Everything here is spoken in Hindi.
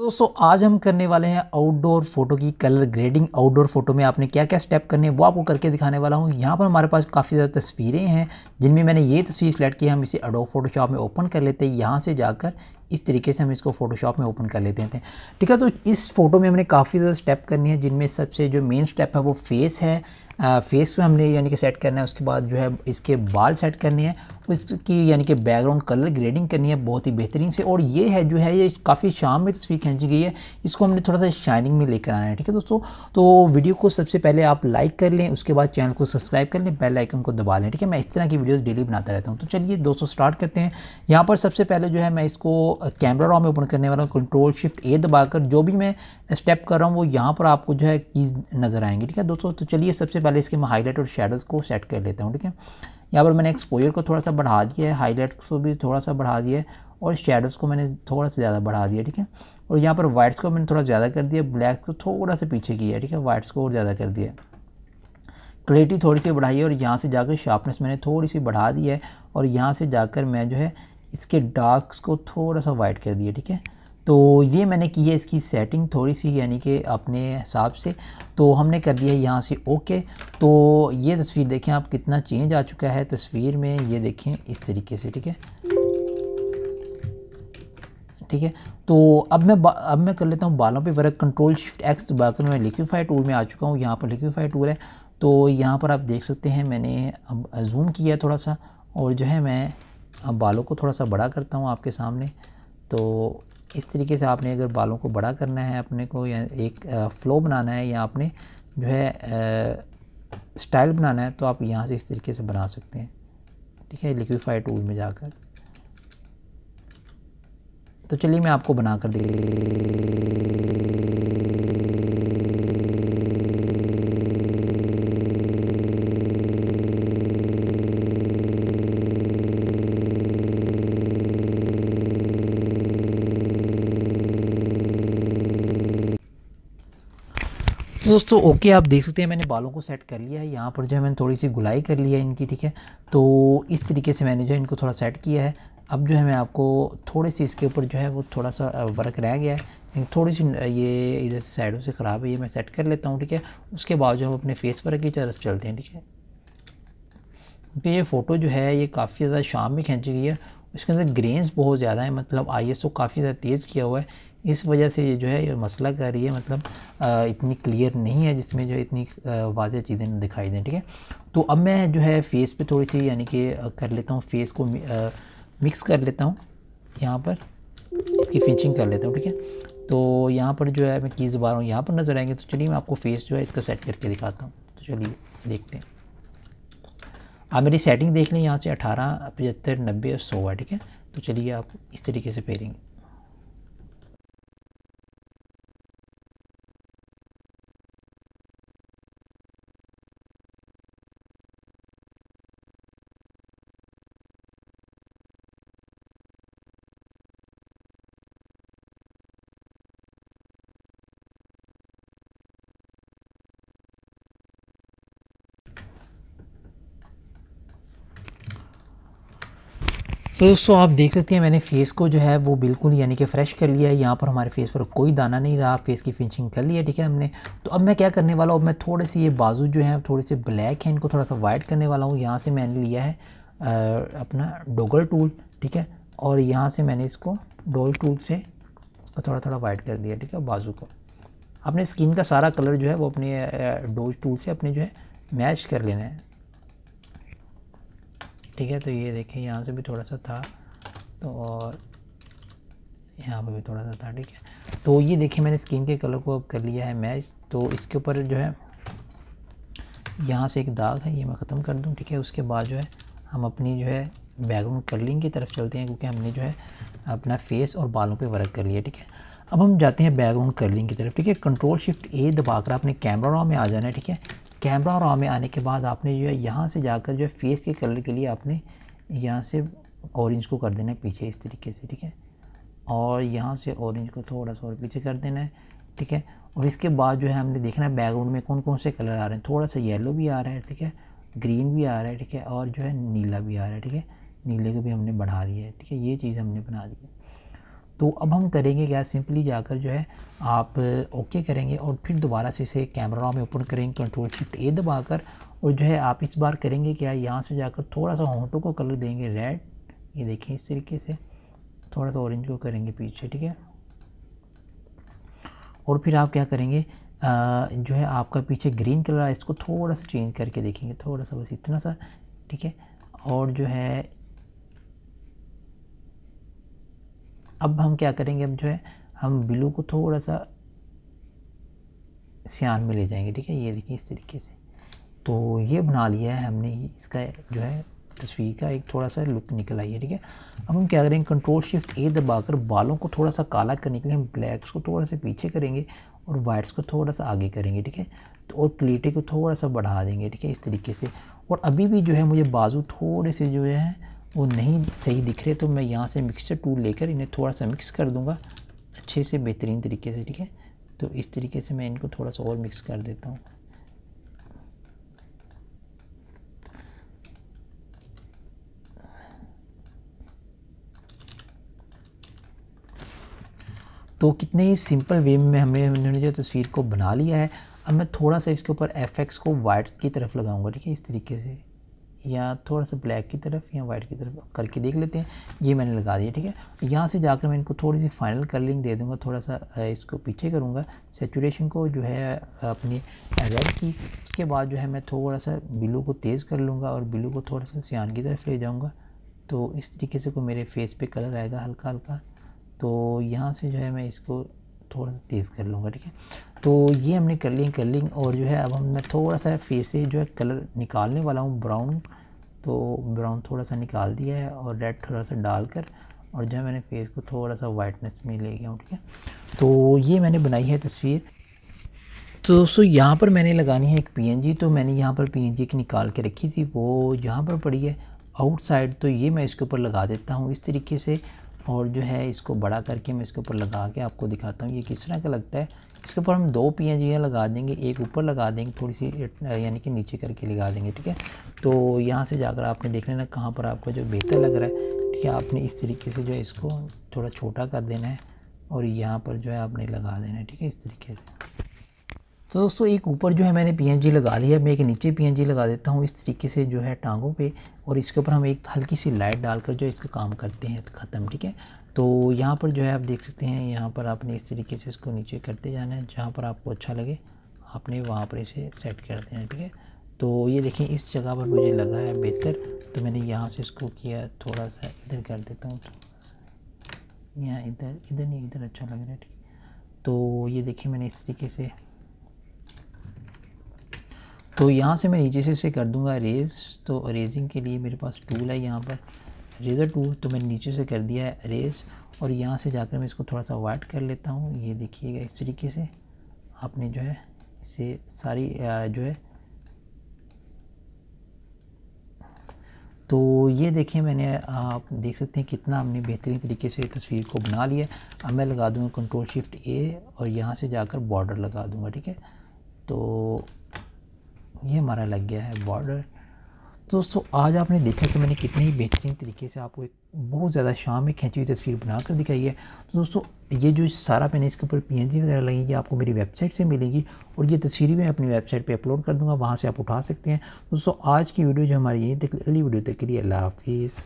दोस्तों आज हम करने वाले हैं आउटडोर फोटो की कलर ग्रेडिंग आउटडोर फोटो में आपने क्या क्या स्टेप करने हैं वो आपको करके दिखाने वाला हूँ यहाँ पर हमारे पास काफ़ी ज़्यादा तस्वीरें हैं जिनमें मैंने ये तस्वीर सेलेक्ट की हम इसे अडो फोटोशॉप में ओपन कर लेते हैं यहाँ से जाकर इस तरीके से हम इसको फोटोशॉप में ओपन कर लेते हैं ठीक है तो इस फोटो में हमने काफ़ी ज़्यादा स्टेप करनी है जिनमें सबसे जो मेन स्टेप है वो फेस है फेस में हमने यानी कि सेट करना है उसके बाद जो है इसके बाल सेट करने हैं तो इसकी यानी कि बैकग्राउंड कलर ग्रेडिंग करनी है बहुत ही बेहतरीन से और ये है जो है ये काफ़ी शाम में तस्वीर खींची गई है इसको हमने थोड़ा सा शाइनिंग में लेकर आना है ठीक है दोस्तों तो वीडियो को सबसे पहले आप लाइक कर लें उसके बाद चैनल को सब्सक्राइब कर लें बेल आइकन को दबा लें ठीक है मैं इस तरह की वीडियोज़ डेली बनाता रहता हूँ तो चलिए दोस्तों स्टार्ट करते हैं यहाँ पर सबसे पहले जो है मैं इसको कैमरा रॉ में ओपन करने वाला हूँ कंट्रोल शिफ्ट ए दबाकर जो भी मैं स्टेप कर रहा हूँ वो यहाँ पर आपको जो है कीज नज़र आएंगी ठीक है दोस्तों तो चलिए सबसे पहले इसके मैं हाईलाइट और शेडोज़ को सेट कर लेता हूँ ठीक है यहाँ पर मैंने एक्सपोजर को थोड़ा सा बढ़ा दिया है हाईलाइट्स को भी थोड़ा सा बढ़ा दिया है और शेडोज़ को मैंने थोड़ा सा ज़्यादा बढ़ा दिया ठीक है और यहाँ पर वाइट्स को मैंने थोड़ा ज़्यादा कर दिया ब्लैक को थोड़ा सा पीछे किया ठीक है वाइट्स को और ज़्यादा कर दिया क्लेरिटी थोड़ी सी बढ़ाई है और यहाँ से जाकर शार्पनेस मैंने थोड़ी सी बढ़ा दी है और यहाँ से जाकर मैं जो है इसके डार्क्स को थोड़ा सा वाइट कर दिया ठीक है तो ये मैंने की है इसकी सेटिंग थोड़ी सी यानी कि अपने हिसाब से तो हमने कर दिया है यहाँ से ओके तो ये तस्वीर देखें आप कितना चेंज आ चुका है तस्वीर में ये देखें इस तरीके से ठीक है ठीक है तो अब मैं अब मैं कर लेता हूँ बालों पे वर्क कंट्रोल शिफ्ट एक्स दबाकर मैं लिक्विफाई टूल में आ चुका हूँ यहाँ पर लिक्विफाई टूल है तो यहाँ पर आप देख सकते हैं मैंने अब जूम किया थोड़ा सा और जो है मैं अब बालों को थोड़ा सा बड़ा करता हूँ आपके सामने तो इस तरीके से आपने अगर बालों को बड़ा करना है अपने को या एक फ़्लो बनाना है या आपने जो है स्टाइल बनाना है तो आप यहाँ से इस तरीके से बना सकते हैं ठीक है लिक्विफाई टूल में जाकर तो चलिए मैं आपको बनाकर दे तो दोस्तों ओके आप देख सकते हैं मैंने बालों को सेट कर लिया है यहाँ पर जो है मैंने थोड़ी सी गुलाई कर ली है इनकी ठीक है तो इस तरीके से मैंने जो है इनको थोड़ा सेट किया है अब जो है मैं आपको थोड़े से इसके ऊपर जो है वो थोड़ा सा वर्क रह गया है थोड़ी सी ये इधर साइडों से ख़राब है ये मैं सेट कर लेता हूँ ठीक है उसके बाद जो हम अपने फेस पर की तरफ चलते हैं ठीक है क्योंकि ये फ़ोटो जो है ये काफ़ी ज़्यादा शाम में खींची गई है उसके अंदर ग्रेन्स बहुत ज़्यादा है मतलब आई काफ़ी ज़्यादा तेज़ किया हुआ है इस वजह से ये जो है ये मसला कर रही है मतलब आ, इतनी क्लियर नहीं है जिसमें जो है इतनी वाज चीज़ें दिखाई दें ठीक है तो अब मैं जो है फेस पे थोड़ी सी यानी कि कर लेता हूँ फेस को आ, मिक्स कर लेता हूँ यहाँ पर इसकी फिनिशिंग कर लेता हूँ ठीक है तो यहाँ पर जो है मैं कीज रहा हूँ यहाँ पर नज़र आएंगे तो चलिए मैं आपको फेस जो है इसका सेट करके दिखाता हूँ तो चलिए देखते हैं आप मेरी सेटिंग देख लें यहाँ से अठारह पचहत्तर नब्बे और सौ है ठीक है तो चलिए आप इस तरीके से पेरेंगे तो दोस्तों आप देख सकते हैं मैंने फेस को जो है वो बिल्कुल यानी कि फ्रेश कर लिया है यहाँ पर हमारे फेस पर कोई दाना नहीं रहा फेस की फिनिशिंग कर लिया ठीक है हमने तो अब मैं क्या करने वाला हूँ मैं थोड़े से ये बाजू जो है थोड़े से ब्लैक है इनको थोड़ा सा वाइट करने वाला हूँ यहाँ से मैंने लिया है आ, अपना डोगल टूल ठीक है और यहाँ से मैंने इसको डोल टूल से इसको थोड़ा थोड़ा वाइट कर दिया ठीक है बाजू को अपने स्किन का सारा कलर जो है वो अपने डोज टूल से अपने जो है मैच कर लेना है ठीक है तो ये देखें यहाँ से भी थोड़ा सा था तो और यहाँ पर भी थोड़ा सा था ठीक है तो ये देखिए मैंने स्किन के कलर को अब कर लिया है मैच तो इसके ऊपर जो है यहाँ से एक दाग है ये मैं ख़त्म कर दूँ ठीक है उसके बाद जो है हम अपनी जो है बैकग्राउंड कलरिंग की तरफ चलते हैं क्योंकि हमने जो है अपना फेस और बालों पे वर्क कर लिया ठीक है अब हम जाते हैं बैकग्राउंड कर्लिंग की तरफ ठीक है कंट्रोल शिफ्ट ए दबाकर अपने कैमरा रॉ में आ जाना है ठीक है कैमरा रॉ में आने के बाद आपने जो है यहाँ से जाकर जो है फेस के कलर के लिए आपने यहाँ से ऑरेंज को कर देना है पीछे इस तरीके से ठीक है और यहाँ से ऑरेंज को थोड़ा सा और पीछे कर देना है ठीक है और इसके बाद जो है हमने देखना है बैकग्राउंड में कौन कौन से कलर आ रहे हैं थोड़ा सा येलो भी आ रहा है ठीक है ग्रीन भी आ रहा है ठीक है और जो है नीला भी आ रहा है ठीक है नीले को भी हमने बढ़ा दिया है ठीक है ये चीज़ हमने बना दी है तो अब हम करेंगे क्या सिंपली जाकर जो है आप ओके करेंगे और फिर दोबारा से इसे कैमरा रॉ में ओपन करेंगे कंट्रोल शिफ्ट ए दबाकर और जो है आप इस बार करेंगे क्या यहाँ से जाकर थोड़ा सा होंटों को कलर देंगे रेड ये देखें इस तरीके से थोड़ा सा ऑरेंज को करेंगे पीछे ठीक है और फिर आप क्या करेंगे आ, जो है आपका पीछे ग्रीन कलर है इसको थोड़ा सा चेंज करके देखेंगे थोड़ा सा बस इतना सा ठीक है और जो है अब हम क्या करेंगे अब जो है हम ब्लू को थोड़ा सा सियान में ले जाएंगे ठीक है ये देखिए इस तरीके से तो ये बना लिया है हमने इसका जो है तस्वीर का एक थोड़ा सा लुक निकल आई है ठीक है अब हम क्या करेंगे कंट्रोल शिफ्ट ए दबाकर बालों को थोड़ा सा काला करने के लिए हम ब्लैक्स को थोड़ा सा पीछे करेंगे और वाइट्स को थोड़ा सा आगे करेंगे ठीक है तो और प्लेटे को थोड़ा सा बढ़ा देंगे ठीक है इस तरीके से और अभी भी जो है मुझे बाजू थोड़े से जो है वो नहीं सही दिख रहे तो मैं यहाँ से मिक्सचर टूल लेकर इन्हें थोड़ा सा मिक्स कर दूँगा अच्छे से बेहतरीन तरीके से ठीक है तो इस तरीके से मैं इनको थोड़ा सा और मिक्स कर देता हूँ तो कितने ही सिंपल वे में हमने उन्होंने जो तस्वीर को बना लिया है अब मैं थोड़ा सा इसके ऊपर एफ को वाइट की तरफ लगाऊंगा ठीक है इस तरीके से या थोड़ा सा ब्लैक की तरफ या वाइट की तरफ करके देख लेते हैं ये मैंने लगा दिया ठीक है यहाँ से जाकर मैं इनको थोड़ी सी फाइनल कलरिंग दे दूँगा थोड़ा सा इसको पीछे करूँगा सेचुरेशन को जो है अपनी रेड की उसके बाद जो है मैं थोड़ा सा ब्लू को तेज़ कर लूँगा और ब्लू को थोड़ा सा सियान की तरफ ले जाऊँगा तो इस तरीके से को मेरे फेस पे कलर आएगा हल्का हल्का तो यहाँ से जो है मैं इसको थोड़ा सा तेज़ कर लूँगा ठीक है तो ये हमने कर कलिंग कलिंग और जो है अब हम मैं थोड़ा सा फेस से जो है कलर निकालने वाला हूँ ब्राउन तो ब्राउन थोड़ा सा निकाल दिया है और रेड थोड़ा सा डालकर और जो है मैंने फेस को थोड़ा सा वाइटनेस में ले गया ठीक है तो ये मैंने बनाई है तस्वीर तो दोस्तों यहाँ पर मैंने लगानी है एक पीएनजी तो मैंने यहाँ पर पीएनजी की निकाल के रखी थी वो यहाँ पर पड़ी है आउटसाइड तो ये मैं इसके ऊपर लगा देता हूँ इस तरीके से और जो है इसको बड़ा करके मैं इसके ऊपर लगा के आपको दिखाता हूँ ये किस तरह का लगता है इसके ऊपर हम दो पियाँ जो लगा देंगे एक ऊपर लगा देंगे थोड़ी सी यानी कि नीचे करके लगा देंगे ठीक है तो यहाँ से जाकर आपने देख लेना कहाँ पर आपको जो बेहतर लग रहा है ठीक है आपने इस तरीके से जो है इसको थोड़ा छोटा कर देना है और यहाँ पर जो है आपने लगा देना है ठीक है इस तरीके से तो दोस्तों एक ऊपर जो है मैंने पीएनजी लगा लिया मैं एक नीचे पीएनजी लगा देता हूँ इस तरीके से जो है टांगों पे और इसके ऊपर हम एक हल्की सी लाइट डालकर जो इसका काम करते हैं ख़त्म ठीक है तो यहाँ पर जो है आप देख सकते हैं यहाँ पर आपने इस तरीके से इसको नीचे करते जाना है जहाँ पर आपको अच्छा लगे आपने वहाँ पर इसे सेट कर देना ठीक है तो ये देखें इस जगह पर मुझे लगा है बेहतर तो मैंने यहाँ से इसको किया थोड़ा सा इधर कर देता हूँ थोड़ा सा यहाँ इधर इधर नहीं इधर अच्छा लग रहा है ठीक है तो ये देखिए मैंने इस तरीके से तो यहाँ से मैं नीचे से इसे कर दूंगा रेज तो रेजिंग के लिए मेरे पास टूल है यहाँ पर रेज़र टूल तो मैंने नीचे से कर दिया है रेज और यहाँ से जाकर मैं इसको थोड़ा सा वाइट कर लेता हूँ ये देखिएगा इस तरीके से आपने जो है इसे सारी जो है तो ये देखें मैंने आप देख सकते हैं कितना हमने बेहतरीन तरीके से तस्वीर को बना लिया अब मैं लगा दूँगा कंट्रोल शिफ्ट ए और यहाँ से जाकर बॉर्डर लगा दूँगा ठीक है तो ये हमारा लग गया है बॉर्डर दोस्तों आज आपने देखा कि मैंने कितने ही बेहतरीन तरीके से आपको एक बहुत ज़्यादा शाम में खींची हुई तस्वीर बनाकर दिखाई है तो दोस्तों ये जो सारा मैंने इसके ऊपर पी वगैरह लगी ये आपको मेरी वेबसाइट से मिलेगी और ये तस्वीरें मैं अपनी वेबसाइट पे अपलोड कर दूँगा वहाँ से आप उठा सकते हैं दोस्तों आज की वीडियो जो हमारी यही अगली वीडियो तक के लिए अल्लाह हाफिज़